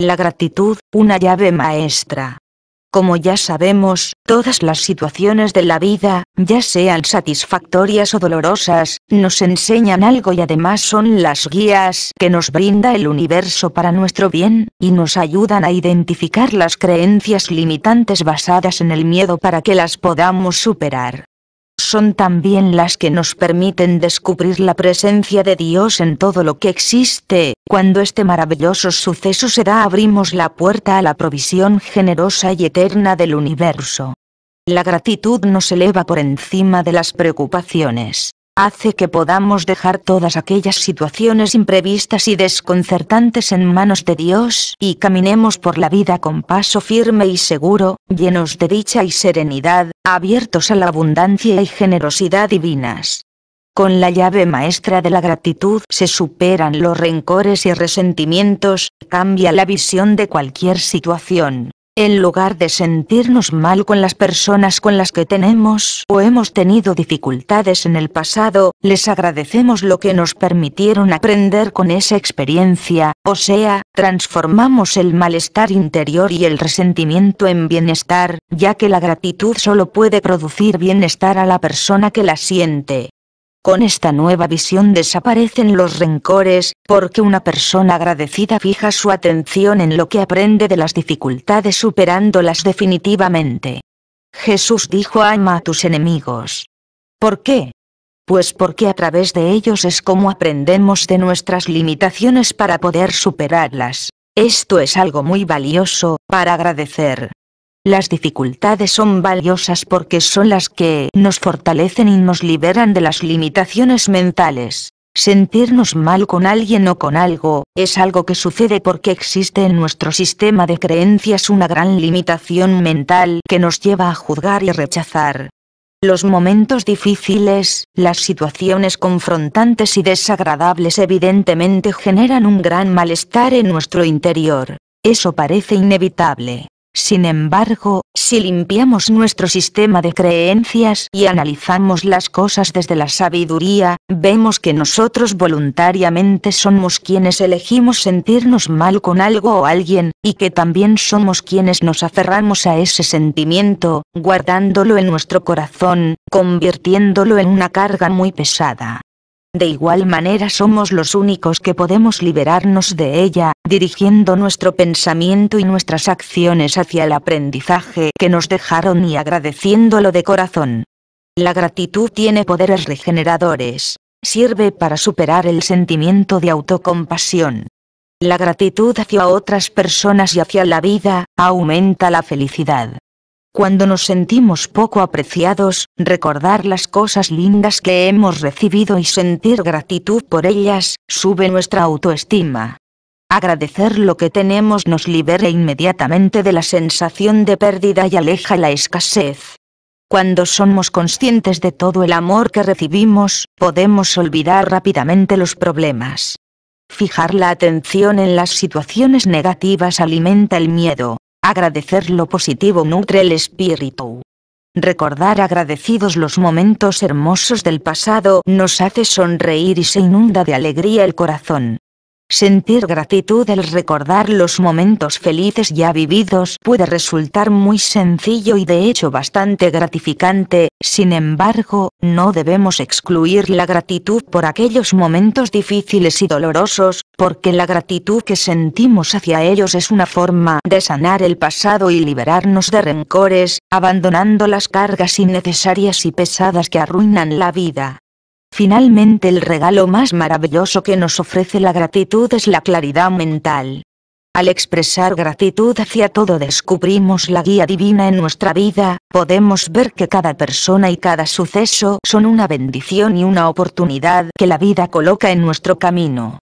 La gratitud, una llave maestra. Como ya sabemos, todas las situaciones de la vida, ya sean satisfactorias o dolorosas, nos enseñan algo y además son las guías que nos brinda el universo para nuestro bien, y nos ayudan a identificar las creencias limitantes basadas en el miedo para que las podamos superar. Son también las que nos permiten descubrir la presencia de Dios en todo lo que existe, cuando este maravilloso suceso se da abrimos la puerta a la provisión generosa y eterna del universo. La gratitud nos eleva por encima de las preocupaciones, hace que podamos dejar todas aquellas situaciones imprevistas y desconcertantes en manos de Dios y caminemos por la vida con paso firme y seguro, llenos de dicha y serenidad, abiertos a la abundancia y generosidad divinas. Con la llave maestra de la gratitud se superan los rencores y resentimientos, cambia la visión de cualquier situación. En lugar de sentirnos mal con las personas con las que tenemos o hemos tenido dificultades en el pasado, les agradecemos lo que nos permitieron aprender con esa experiencia, o sea, transformamos el malestar interior y el resentimiento en bienestar, ya que la gratitud solo puede producir bienestar a la persona que la siente. Con esta nueva visión desaparecen los rencores, porque una persona agradecida fija su atención en lo que aprende de las dificultades superándolas definitivamente. Jesús dijo ama a tus enemigos. ¿Por qué? Pues porque a través de ellos es como aprendemos de nuestras limitaciones para poder superarlas. Esto es algo muy valioso, para agradecer. Las dificultades son valiosas porque son las que nos fortalecen y nos liberan de las limitaciones mentales. Sentirnos mal con alguien o con algo, es algo que sucede porque existe en nuestro sistema de creencias una gran limitación mental que nos lleva a juzgar y rechazar. Los momentos difíciles, las situaciones confrontantes y desagradables evidentemente generan un gran malestar en nuestro interior. Eso parece inevitable. Sin embargo, si limpiamos nuestro sistema de creencias y analizamos las cosas desde la sabiduría, vemos que nosotros voluntariamente somos quienes elegimos sentirnos mal con algo o alguien, y que también somos quienes nos aferramos a ese sentimiento, guardándolo en nuestro corazón, convirtiéndolo en una carga muy pesada. De igual manera somos los únicos que podemos liberarnos de ella, dirigiendo nuestro pensamiento y nuestras acciones hacia el aprendizaje que nos dejaron y agradeciéndolo de corazón. La gratitud tiene poderes regeneradores, sirve para superar el sentimiento de autocompasión. La gratitud hacia otras personas y hacia la vida aumenta la felicidad. Cuando nos sentimos poco apreciados, recordar las cosas lindas que hemos recibido y sentir gratitud por ellas, sube nuestra autoestima. Agradecer lo que tenemos nos libera inmediatamente de la sensación de pérdida y aleja la escasez. Cuando somos conscientes de todo el amor que recibimos, podemos olvidar rápidamente los problemas. Fijar la atención en las situaciones negativas alimenta el miedo, agradecer lo positivo nutre el espíritu. Recordar agradecidos los momentos hermosos del pasado nos hace sonreír y se inunda de alegría el corazón. Sentir gratitud al recordar los momentos felices ya vividos puede resultar muy sencillo y de hecho bastante gratificante, sin embargo, no debemos excluir la gratitud por aquellos momentos difíciles y dolorosos, porque la gratitud que sentimos hacia ellos es una forma de sanar el pasado y liberarnos de rencores, abandonando las cargas innecesarias y pesadas que arruinan la vida. Finalmente el regalo más maravilloso que nos ofrece la gratitud es la claridad mental. Al expresar gratitud hacia todo descubrimos la guía divina en nuestra vida, podemos ver que cada persona y cada suceso son una bendición y una oportunidad que la vida coloca en nuestro camino.